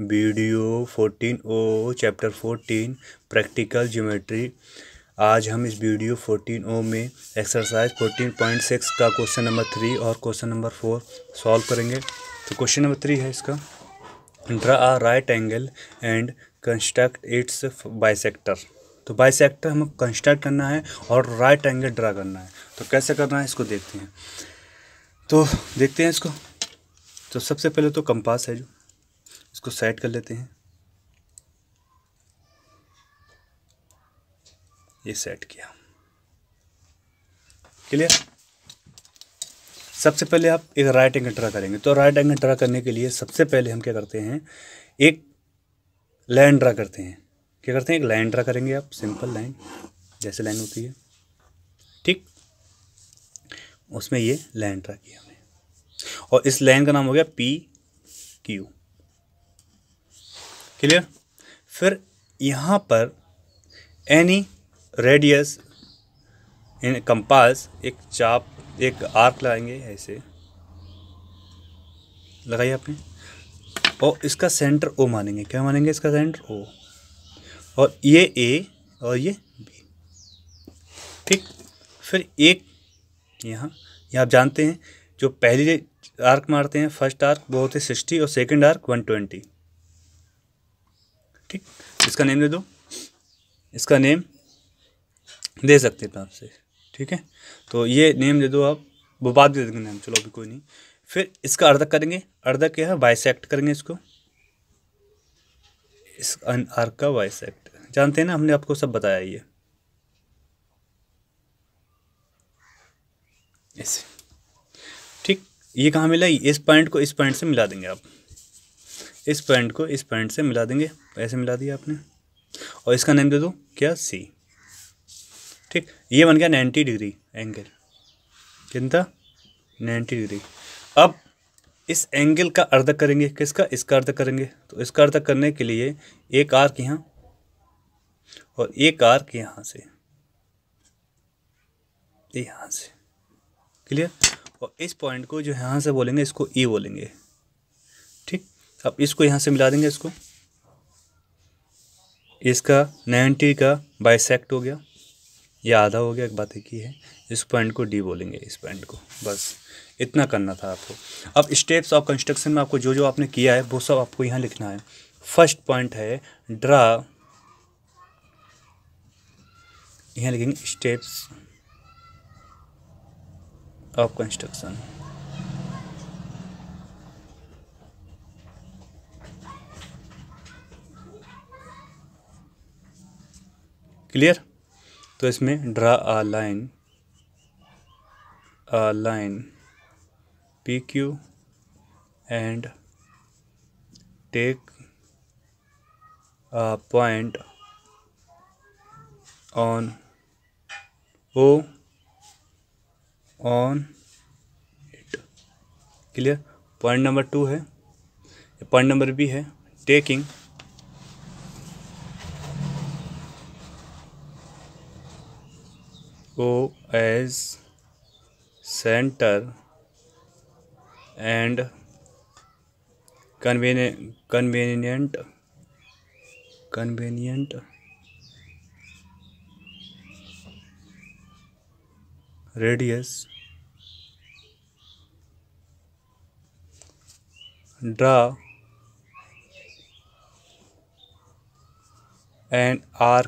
video fourteen O chapter fourteen practical geometry आज हम इस वीडियो फोर्टीन ओ में एक्सरसाइज फोर्टीन पॉइंट सिक्स का क्वेश्चन नंबर थ्री और क्वेश्चन नंबर फोर सॉल्व करेंगे तो क्वेश्चन नंबर थ्री है इसका draw a right angle and construct its bisector तो बाइसेक्टर हमें कंस्ट्रक्ट करना है और राइट एंगल ड्रा करना है तो कैसे करना है इसको देखते हैं तो देखते हैं इसको तो सबसे पहले तो कंपास है जो इसको सेट कर लेते हैं ये सेट किया क्लियर सबसे पहले आप एक राइट एंगल ड्रा करेंगे तो राइट एंगल ड्रा करने के लिए सबसे पहले हम क्या करते हैं एक लाइन ड्रा करते हैं क्या करते हैं एक लाइन ड्रा करेंगे आप सिंपल लाइन जैसे लाइन होती है ठीक उसमें ये लाइन ड्रा किया हमने और इस लाइन का नाम हो गया पी क्यू क्लियर फिर यहाँ पर एनी रेडियस इन कंपास एक चाप एक आर्क लगाएंगे ऐसे लगाइए आपने और इसका सेंटर ओ मानेंगे क्या मानेंगे इसका सेंटर ओ और ये ए और ये बी ठीक फिर एक यहाँ यहाँ आप जानते हैं जो पहली आर्क मारते हैं फर्स्ट आर्क वो होते सिक्सटी और सेकंड आर्क वन ट्वेंटी ठीक इसका नेम दे दो इसका नेम दे सकते हैं आपसे ठीक है तो ये नेम दे दो आप वो बात दे देंगे नेम चलो अभी कोई नहीं फिर इसका अर्धक करेंगे अर्धक क्या है बाइसेक्ट करेंगे इसको इस आर्क का बाइसेक्ट जानते हैं ना हमने आपको सब बताया ये ऐसे ठीक ये कहाँ मिला इस पॉइंट को इस पॉइंट से मिला देंगे आप इस पॉइंट को इस पॉइंट से मिला देंगे ऐसे मिला दिया आपने और इसका नेम दे दो क्या सी ठीक ये बन गया नाइन्टी डिग्री एंगल कितना नाइन्टी डिग्री अब इस एंगल का अर्धक करेंगे किसका इसका अर्धक करेंगे तो इसका अर्धक करने के लिए एक आर्क यहाँ और एक आर्क यहाँ से यहाँ से क्लियर और इस पॉइंट को जो यहाँ से बोलेंगे इसको ई e बोलेंगे अब इसको यहाँ से मिला देंगे इसको इसका नाइन्टी का बाइसेक्ट हो गया ये आधा हो गया एक बात एक ही है इस पॉइंट को डी बोलेंगे इस पॉइंट को बस इतना करना था आपको अब स्टेप्स ऑफ कंस्ट्रक्शन में आपको जो जो आपने किया है वो सब आपको यहाँ लिखना है फर्स्ट पॉइंट है ड्रा यहाँ लिखेंगे स्टेप्स ऑफ कंस्ट्रक्शन क्लियर तो इसमें draw a line line P Q and take a point on O on it clear point number two है पॉइंट नंबर बी है टेकिंग को as centre and convenient convenient radius draw and are